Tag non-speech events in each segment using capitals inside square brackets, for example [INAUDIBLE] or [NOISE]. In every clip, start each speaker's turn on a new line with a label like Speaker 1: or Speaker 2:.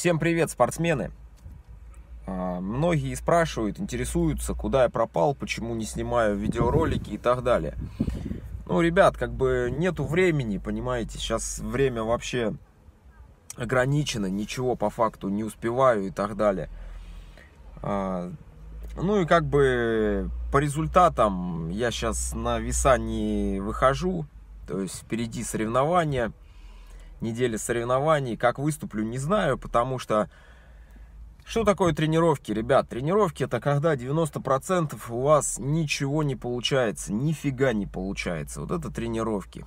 Speaker 1: Всем привет, спортсмены! А, многие спрашивают, интересуются, куда я пропал, почему не снимаю видеоролики и так далее. Ну, ребят, как бы нету времени, понимаете, сейчас время вообще ограничено, ничего по факту не успеваю и так далее. А, ну и как бы по результатам я сейчас на веса не выхожу, то есть впереди соревнования – недели соревнований. Как выступлю, не знаю, потому что... Что такое тренировки, ребят? Тренировки это когда 90% у вас ничего не получается, нифига не получается. Вот это тренировки.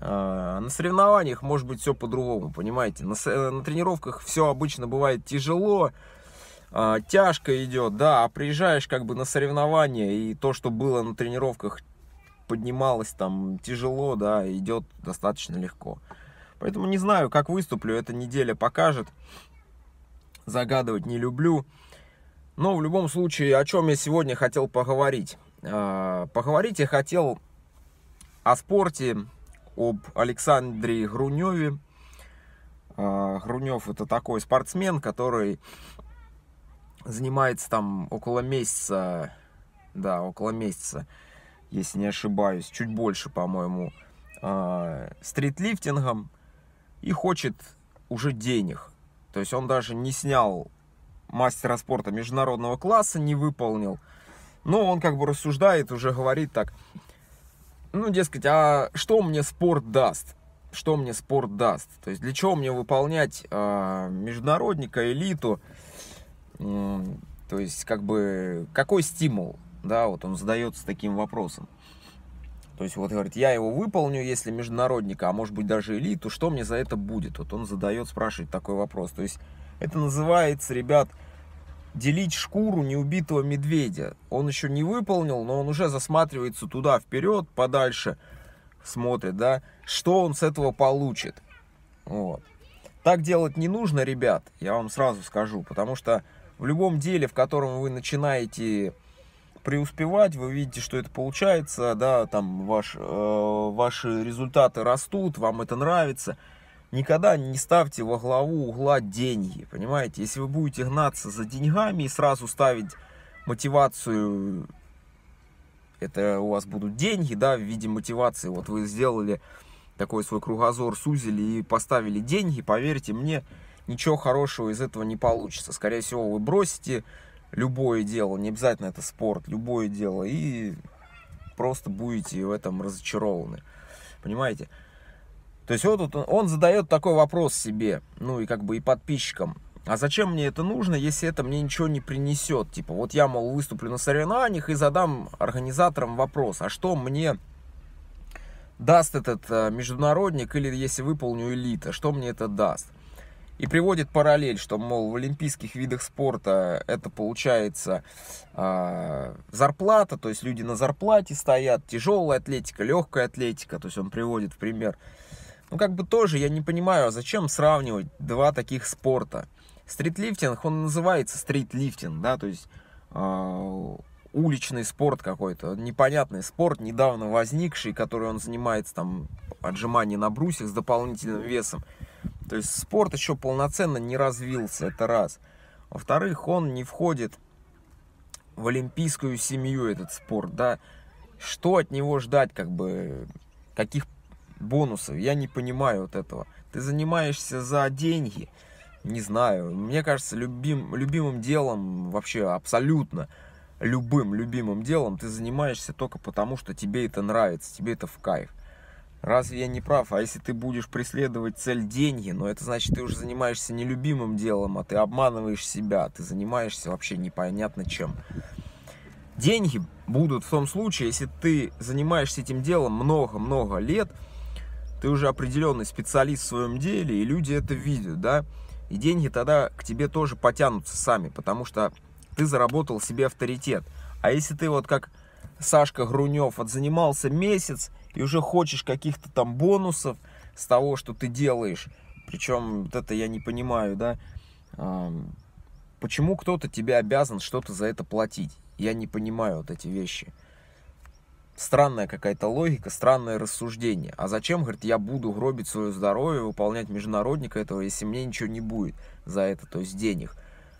Speaker 1: А, на соревнованиях может быть все по-другому, понимаете? На, э, на тренировках все обычно бывает тяжело, а, тяжко идет, да, а приезжаешь как бы на соревнования, и то, что было на тренировках, поднималось там тяжело, да, идет достаточно легко. Поэтому не знаю, как выступлю, эта неделя покажет. Загадывать не люблю. Но в любом случае, о чем я сегодня хотел поговорить? А, поговорить я хотел о спорте, об Александре Груневе. А, Грунев это такой спортсмен, который занимается там около месяца, да, около месяца, если не ошибаюсь, чуть больше, по-моему, а, стритлифтингом и хочет уже денег. То есть он даже не снял мастера спорта международного класса, не выполнил. Но он как бы рассуждает, уже говорит так, ну, дескать, а что мне спорт даст? Что мне спорт даст? То есть для чего мне выполнять э, международника, элиту? то есть как бы какой стимул? Да, вот он задается таким вопросом. То есть вот говорит, я его выполню, если международника, а может быть даже элиту, что мне за это будет? Вот он задает, спрашивает такой вопрос. То есть это называется, ребят, делить шкуру неубитого медведя. Он еще не выполнил, но он уже засматривается туда, вперед, подальше, смотрит, да, что он с этого получит. Вот. Так делать не нужно, ребят, я вам сразу скажу, потому что в любом деле, в котором вы начинаете преуспевать, вы видите, что это получается, да, там ваш, э, ваши результаты растут, вам это нравится. Никогда не ставьте во главу угла деньги, понимаете? Если вы будете гнаться за деньгами и сразу ставить мотивацию, это у вас будут деньги, да, в виде мотивации. Вот вы сделали такой свой кругозор, сузили и поставили деньги, поверьте мне, ничего хорошего из этого не получится. Скорее всего, вы бросите, любое дело, не обязательно это спорт, любое дело, и просто будете в этом разочарованы. Понимаете? То есть вот он, он задает такой вопрос себе, ну и как бы и подписчикам. А зачем мне это нужно, если это мне ничего не принесет? Типа, вот я, мол, выступлю на соревнованиях и задам организаторам вопрос, а что мне даст этот э, международник или если выполню элита, что мне это даст? И приводит параллель, что, мол, в олимпийских видах спорта это получается э, зарплата, то есть люди на зарплате стоят, тяжелая атлетика, легкая атлетика, то есть он приводит в пример. Ну, как бы тоже я не понимаю, а зачем сравнивать два таких спорта? Стритлифтинг, он называется стритлифтинг, да, то есть э, уличный спорт какой-то, непонятный спорт, недавно возникший, который он занимается там отжимание на брусьях с дополнительным весом. То есть спорт еще полноценно не развился, это раз. Во-вторых, он не входит в олимпийскую семью, этот спорт, да. Что от него ждать, как бы, каких бонусов? Я не понимаю вот этого. Ты занимаешься за деньги, не знаю. Мне кажется, любим, любимым делом вообще абсолютно любым любимым делом ты занимаешься только потому, что тебе это нравится, тебе это в кайф. Разве я не прав? А если ты будешь преследовать цель деньги, но ну, это значит, ты уже занимаешься нелюбимым делом, а ты обманываешь себя, ты занимаешься вообще непонятно чем. Деньги будут в том случае, если ты занимаешься этим делом много-много лет, ты уже определенный специалист в своем деле, и люди это видят, да, и деньги тогда к тебе тоже потянутся сами, потому что ты заработал себе авторитет. А если ты вот как Сашка Грунев отзанимался месяц, ты уже хочешь каких-то там бонусов с того, что ты делаешь. Причем вот это я не понимаю, да. Почему кто-то тебе обязан что-то за это платить? Я не понимаю вот эти вещи. Странная какая-то логика, странное рассуждение. А зачем, говорит, я буду гробить свое здоровье, выполнять международника этого, если мне ничего не будет за это, то есть денег?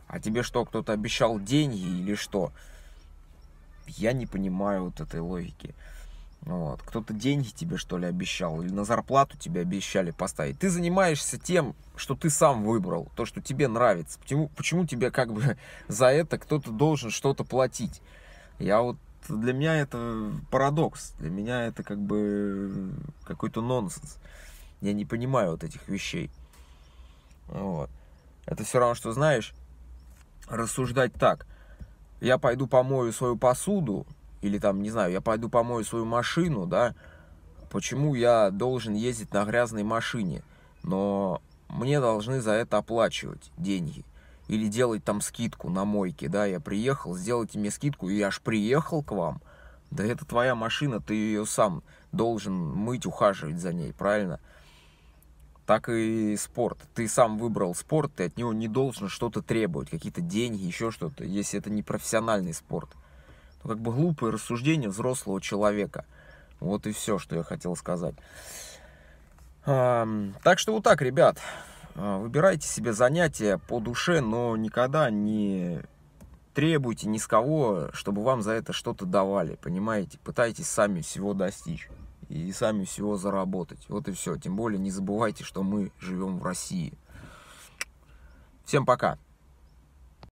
Speaker 1: А тебе что, кто-то обещал деньги или что? Я не понимаю вот этой логики. Ну вот. Кто-то деньги тебе, что ли, обещал, или на зарплату тебе обещали поставить. Ты занимаешься тем, что ты сам выбрал, то, что тебе нравится. Почему, почему тебе как бы [LAUGHS] за это кто-то должен что-то платить? Я вот для меня это парадокс, для меня это как бы какой-то нонсенс. Я не понимаю вот этих вещей. Вот. Это все равно, что знаешь, рассуждать так. Я пойду помою свою посуду, или там, не знаю, я пойду помою свою машину, да, почему я должен ездить на грязной машине, но мне должны за это оплачивать деньги. Или делать там скидку на мойке, да, я приехал, сделайте мне скидку, и я аж приехал к вам. Да это твоя машина, ты ее сам должен мыть, ухаживать за ней, правильно? Так и спорт. Ты сам выбрал спорт, ты от него не должен что-то требовать, какие-то деньги, еще что-то, если это не профессиональный спорт – ну, как бы глупые рассуждения взрослого человека. Вот и все, что я хотел сказать. Так что вот так, ребят. А, выбирайте себе занятия по душе, но никогда не требуйте ни с кого, чтобы вам за это что-то давали, понимаете? Пытайтесь сами всего достичь и сами всего заработать. Вот и все. Тем более не забывайте, что мы живем в России. Всем пока!